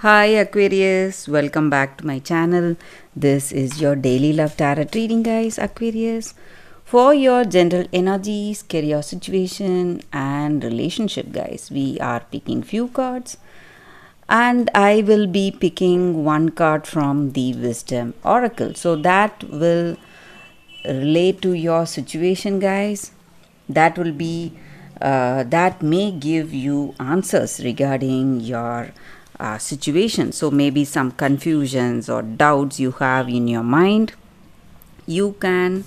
Hi Aquarius, welcome back to my channel. This is your daily love tarot reading guys, Aquarius. For your general energies, career situation and relationship guys, we are picking few cards and I will be picking one card from the wisdom oracle. So that will relate to your situation guys. That will be uh, that may give you answers regarding your uh, situation. So maybe some confusions or doubts you have in your mind. You can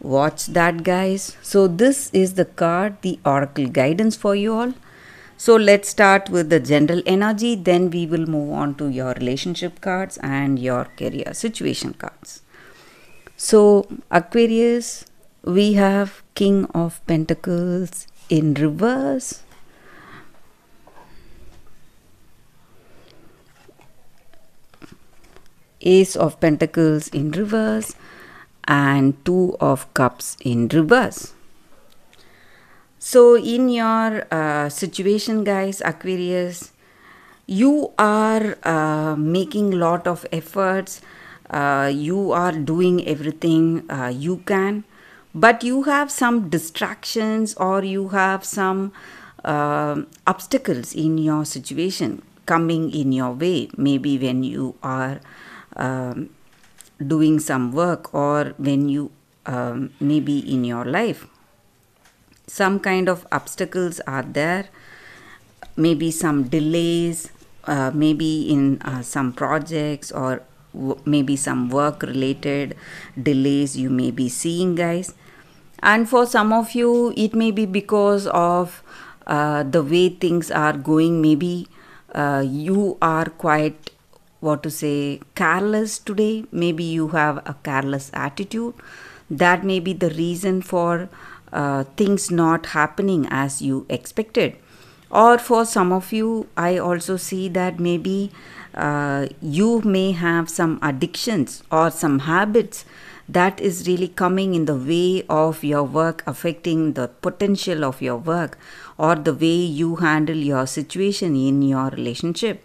watch that, guys. So this is the card, the oracle guidance for you all. So let's start with the general energy, then we will move on to your relationship cards and your career situation cards. So, Aquarius, we have King of Pentacles in reverse Ace of Pentacles in reverse and Two of Cups in reverse. So, in your uh, situation, guys, Aquarius, you are uh, making lot of efforts. Uh, you are doing everything uh, you can, but you have some distractions or you have some um, obstacles in your situation coming in your way. Maybe when you are um, doing some work or when you um, maybe in your life some kind of obstacles are there maybe some delays uh, maybe in uh, some projects or maybe some work related delays you may be seeing guys and for some of you it may be because of uh, the way things are going maybe uh, you are quite what to say, careless today. Maybe you have a careless attitude. That may be the reason for uh, things not happening as you expected. Or for some of you, I also see that maybe uh, you may have some addictions or some habits that is really coming in the way of your work, affecting the potential of your work or the way you handle your situation in your relationship.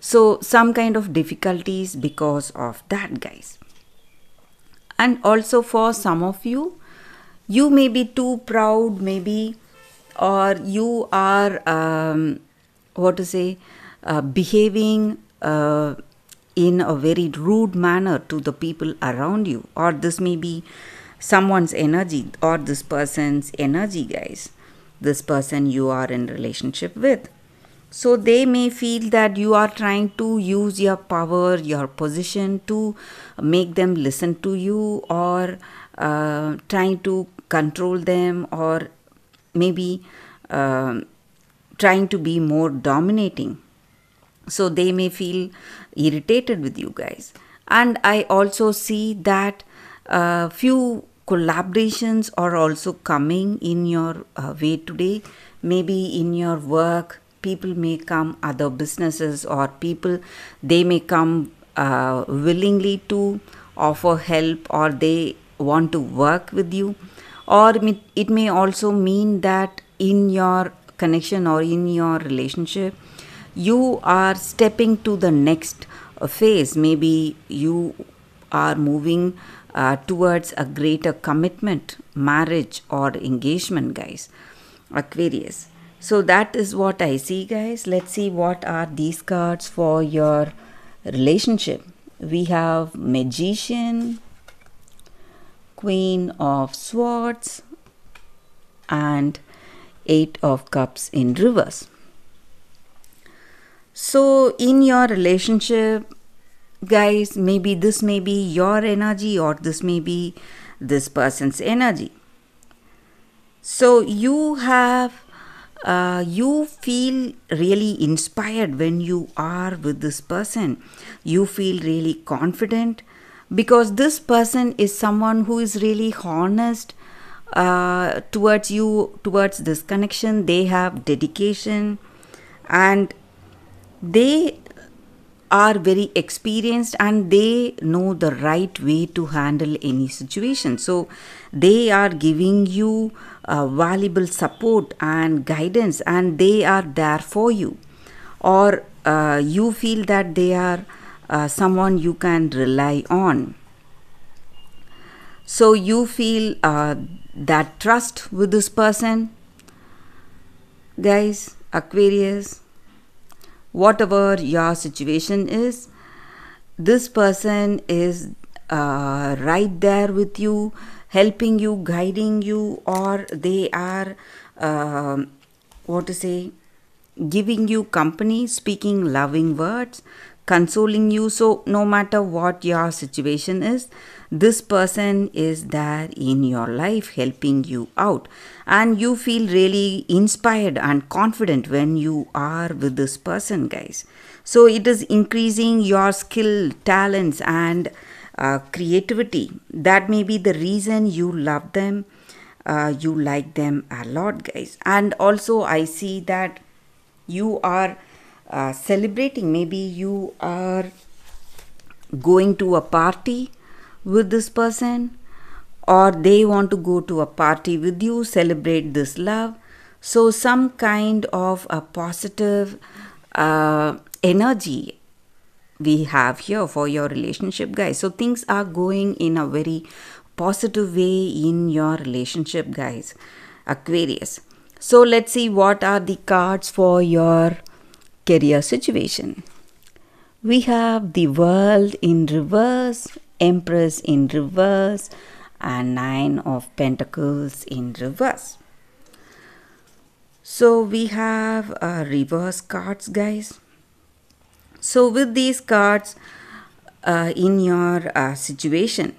So some kind of difficulties because of that guys. And also for some of you, you may be too proud maybe or you are um, what to say uh, behaving uh, in a very rude manner to the people around you or this may be someone's energy or this person's energy guys this person you are in relationship with so they may feel that you are trying to use your power, your position to make them listen to you or uh, trying to control them or maybe uh, trying to be more dominating. So they may feel irritated with you guys. And I also see that uh, few collaborations are also coming in your uh, way today, maybe in your work people may come, other businesses or people, they may come uh, willingly to offer help or they want to work with you. Or it may also mean that in your connection or in your relationship, you are stepping to the next phase. Maybe you are moving uh, towards a greater commitment, marriage, or engagement, guys. Aquarius. So that is what I see, guys. Let's see what are these cards for your relationship. We have Magician, Queen of Swords, and Eight of Cups in reverse. So, in your relationship, guys, maybe this may be your energy or this may be this person's energy. So, you have uh, you feel really inspired when you are with this person. You feel really confident because this person is someone who is really honest uh, towards you, towards this connection. They have dedication and they are very experienced and they know the right way to handle any situation. So they are giving you uh, valuable support and guidance and they are there for you. Or uh, you feel that they are uh, someone you can rely on. So you feel uh, that trust with this person. Guys, Aquarius, whatever your situation is, this person is uh, right there with you, helping you, guiding you, or they are uh, what to say, giving you company, speaking loving words consoling you. So, no matter what your situation is, this person is there in your life helping you out. And you feel really inspired and confident when you are with this person, guys. So, it is increasing your skill, talents, and uh, creativity. That may be the reason you love them. Uh, you like them a lot, guys. And also, I see that you are uh, celebrating. Maybe you are going to a party with this person, or they want to go to a party with you, celebrate this love. So, some kind of a positive uh, energy we have here for your relationship, guys. So, things are going in a very positive way in your relationship, guys. Aquarius. So, let's see what are the cards for your career situation. We have the world in reverse, empress in reverse, and nine of pentacles in reverse. So we have uh, reverse cards, guys. So with these cards uh, in your uh, situation,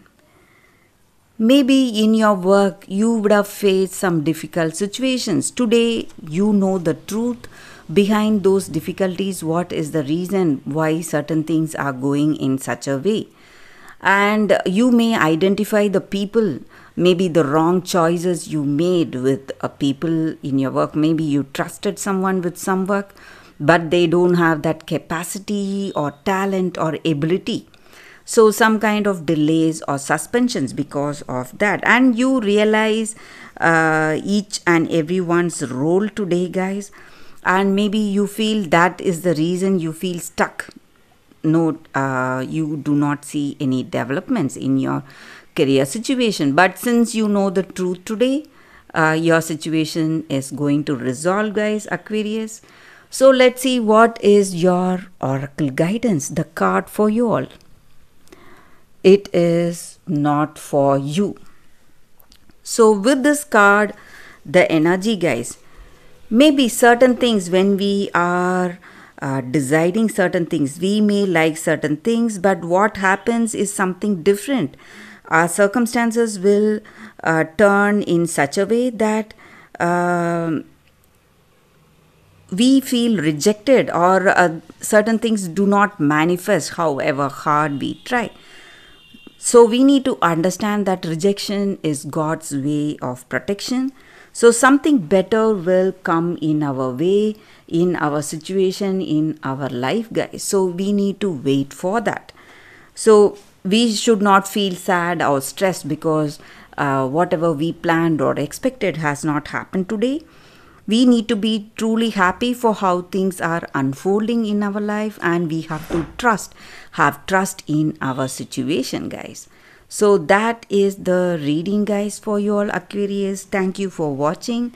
Maybe in your work you would have faced some difficult situations. Today you know the truth behind those difficulties, what is the reason why certain things are going in such a way. And you may identify the people, maybe the wrong choices you made with a people in your work. Maybe you trusted someone with some work, but they don't have that capacity or talent or ability. So, some kind of delays or suspensions because of that. And you realize uh, each and everyone's role today, guys and maybe you feel that is the reason you feel stuck no uh, you do not see any developments in your career situation but since you know the truth today uh, your situation is going to resolve guys aquarius so let's see what is your oracle guidance the card for you all it is not for you so with this card the energy guys maybe certain things when we are uh, deciding certain things we may like certain things but what happens is something different our circumstances will uh, turn in such a way that uh, we feel rejected or uh, certain things do not manifest however hard we try so we need to understand that rejection is god's way of protection so something better will come in our way, in our situation, in our life, guys. So we need to wait for that. So we should not feel sad or stressed because uh, whatever we planned or expected has not happened today. We need to be truly happy for how things are unfolding in our life and we have to trust, have trust in our situation, guys. So that is the reading guys for you all Aquarius. Thank you for watching.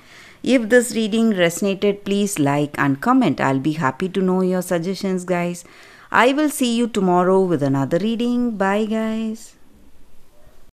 If this reading resonated, please like and comment. I'll be happy to know your suggestions guys. I will see you tomorrow with another reading. Bye guys.